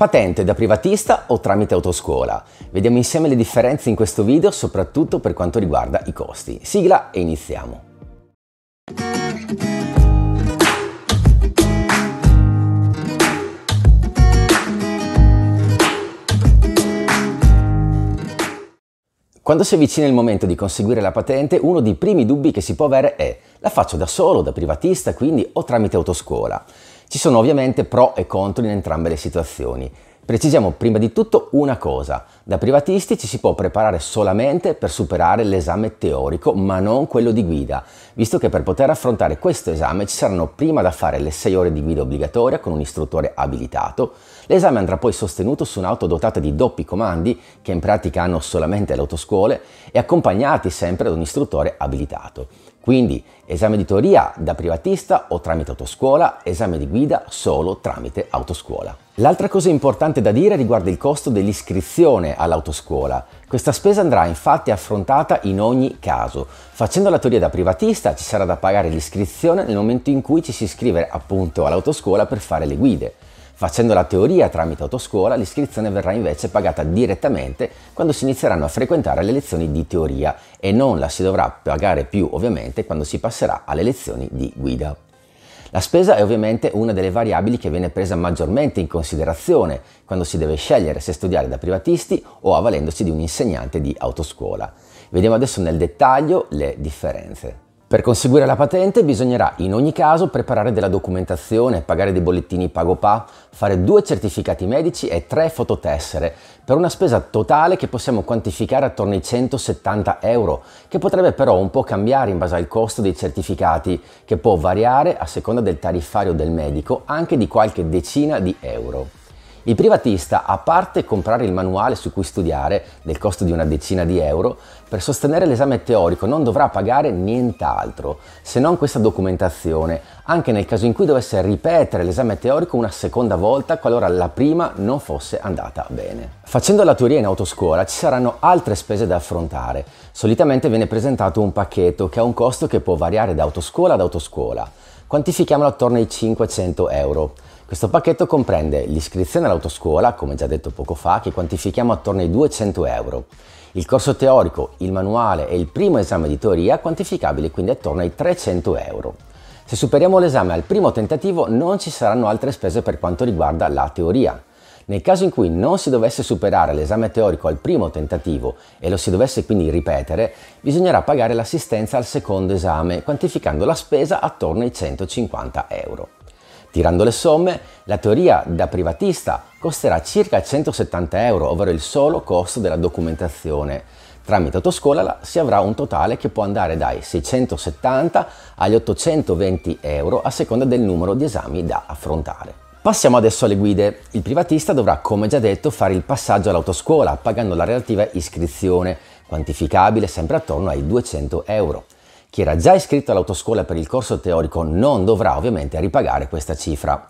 Patente da privatista o tramite autoscuola? Vediamo insieme le differenze in questo video, soprattutto per quanto riguarda i costi. Sigla e iniziamo! Quando si avvicina il momento di conseguire la patente, uno dei primi dubbi che si può avere è la faccio da solo, da privatista, quindi o tramite autoscuola. Ci sono ovviamente pro e contro in entrambe le situazioni. Precisiamo prima di tutto una cosa, da privatisti ci si può preparare solamente per superare l'esame teorico ma non quello di guida, visto che per poter affrontare questo esame ci saranno prima da fare le 6 ore di guida obbligatoria con un istruttore abilitato, l'esame andrà poi sostenuto su un'auto dotata di doppi comandi che in pratica hanno solamente le autoscuole e accompagnati sempre da un istruttore abilitato. Quindi esame di teoria da privatista o tramite autoscuola, esame di guida solo tramite autoscuola. L'altra cosa importante da dire riguarda il costo dell'iscrizione all'autoscuola. Questa spesa andrà infatti affrontata in ogni caso. Facendo la teoria da privatista ci sarà da pagare l'iscrizione nel momento in cui ci si iscrive appunto all'autoscuola per fare le guide. Facendo la teoria tramite autoscuola, l'iscrizione verrà invece pagata direttamente quando si inizieranno a frequentare le lezioni di teoria e non la si dovrà pagare più ovviamente quando si passerà alle lezioni di guida. La spesa è ovviamente una delle variabili che viene presa maggiormente in considerazione quando si deve scegliere se studiare da privatisti o avvalendosi di un insegnante di autoscuola. Vediamo adesso nel dettaglio le differenze. Per conseguire la patente bisognerà in ogni caso preparare della documentazione, pagare dei bollettini PagoPA, fare due certificati medici e tre fototessere, per una spesa totale che possiamo quantificare attorno ai 170 euro, che potrebbe però un po' cambiare in base al costo dei certificati, che può variare a seconda del tariffario del medico anche di qualche decina di euro. Il privatista, a parte comprare il manuale su cui studiare, del costo di una decina di euro, per sostenere l'esame teorico non dovrà pagare nient'altro, se non questa documentazione, anche nel caso in cui dovesse ripetere l'esame teorico una seconda volta qualora la prima non fosse andata bene. Facendo la teoria in autoscuola ci saranno altre spese da affrontare. Solitamente viene presentato un pacchetto che ha un costo che può variare da autoscuola ad autoscuola. Quantifichiamolo attorno ai 500 euro. Questo pacchetto comprende l'iscrizione all'autoscuola, come già detto poco fa, che quantifichiamo attorno ai 200 euro, il corso teorico, il manuale e il primo esame di teoria quantificabili quindi attorno ai 300 euro. Se superiamo l'esame al primo tentativo non ci saranno altre spese per quanto riguarda la teoria. Nel caso in cui non si dovesse superare l'esame teorico al primo tentativo e lo si dovesse quindi ripetere, bisognerà pagare l'assistenza al secondo esame, quantificando la spesa attorno ai 150 euro. Tirando le somme, la teoria da privatista costerà circa 170 euro, ovvero il solo costo della documentazione. Tramite autoscuola si avrà un totale che può andare dai 670 agli 820 euro a seconda del numero di esami da affrontare. Passiamo adesso alle guide. Il privatista dovrà, come già detto, fare il passaggio all'autoscuola pagando la relativa iscrizione, quantificabile sempre attorno ai 200 euro. Chi era già iscritto all'autoscuola per il corso teorico non dovrà ovviamente ripagare questa cifra.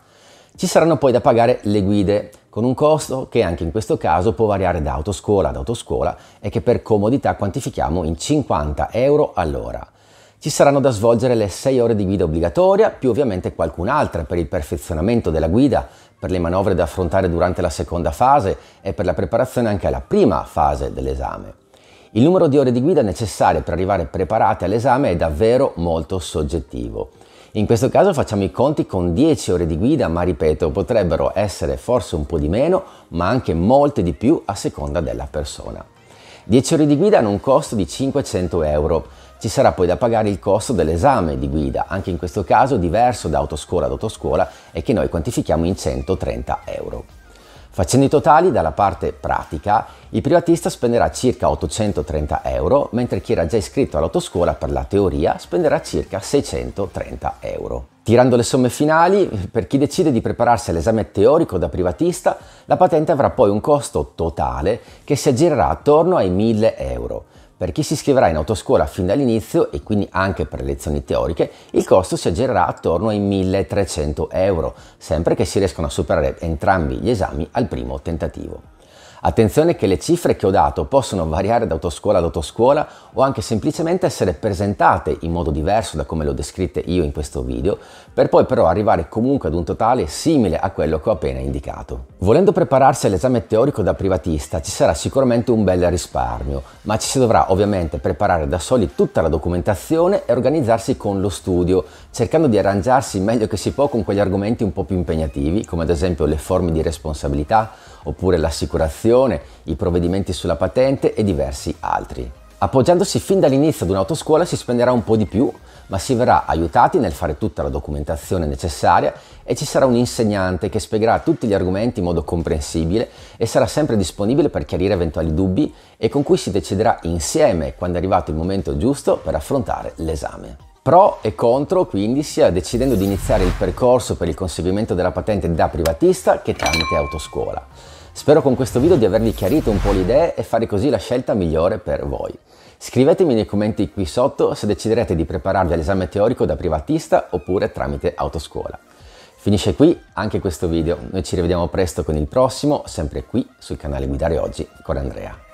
Ci saranno poi da pagare le guide, con un costo che anche in questo caso può variare da autoscuola ad autoscuola e che per comodità quantifichiamo in 50 euro all'ora. Ci saranno da svolgere le 6 ore di guida obbligatoria, più ovviamente qualcun'altra per il perfezionamento della guida, per le manovre da affrontare durante la seconda fase e per la preparazione anche alla prima fase dell'esame. Il numero di ore di guida necessarie per arrivare preparati all'esame è davvero molto soggettivo. In questo caso facciamo i conti con 10 ore di guida, ma ripeto, potrebbero essere forse un po' di meno, ma anche molte di più a seconda della persona. 10 ore di guida hanno un costo di 500 euro. Ci sarà poi da pagare il costo dell'esame di guida, anche in questo caso diverso da autoscuola ad autoscuola e che noi quantifichiamo in 130 euro. Facendo i totali dalla parte pratica, il privatista spenderà circa 830 euro, mentre chi era già iscritto all'autoscuola per la teoria spenderà circa 630 euro. Tirando le somme finali, per chi decide di prepararsi all'esame teorico da privatista, la patente avrà poi un costo totale che si aggirerà attorno ai 1000 euro per chi si iscriverà in autoscuola fin dall'inizio e quindi anche per le lezioni teoriche, il costo si aggirerà attorno ai 1300 euro, sempre che si riescano a superare entrambi gli esami al primo tentativo. Attenzione che le cifre che ho dato possono variare da autoscuola ad autoscuola o anche semplicemente essere presentate in modo diverso da come le ho descritte io in questo video, per poi però arrivare comunque ad un totale simile a quello che ho appena indicato. Volendo prepararsi all'esame teorico da privatista ci sarà sicuramente un bel risparmio, ma ci si dovrà ovviamente preparare da soli tutta la documentazione e organizzarsi con lo studio, cercando di arrangiarsi meglio che si può con quegli argomenti un po' più impegnativi, come ad esempio le forme di responsabilità oppure l'assicurazione certificazione, i provvedimenti sulla patente e diversi altri. Appoggiandosi fin dall'inizio ad un'autoscuola si spenderà un po' di più, ma si verrà aiutati nel fare tutta la documentazione necessaria e ci sarà un insegnante che spiegherà tutti gli argomenti in modo comprensibile e sarà sempre disponibile per chiarire eventuali dubbi e con cui si deciderà insieme quando è arrivato il momento giusto per affrontare l'esame. Pro e contro quindi sia decidendo di iniziare il percorso per il conseguimento della patente da privatista che tramite autoscuola. Spero con questo video di avervi chiarito un po' le idee e fare così la scelta migliore per voi. Scrivetemi nei commenti qui sotto se deciderete di prepararvi all'esame teorico da privatista oppure tramite autoscuola. Finisce qui anche questo video, noi ci rivediamo presto con il prossimo, sempre qui sul canale Guidare Oggi con Andrea.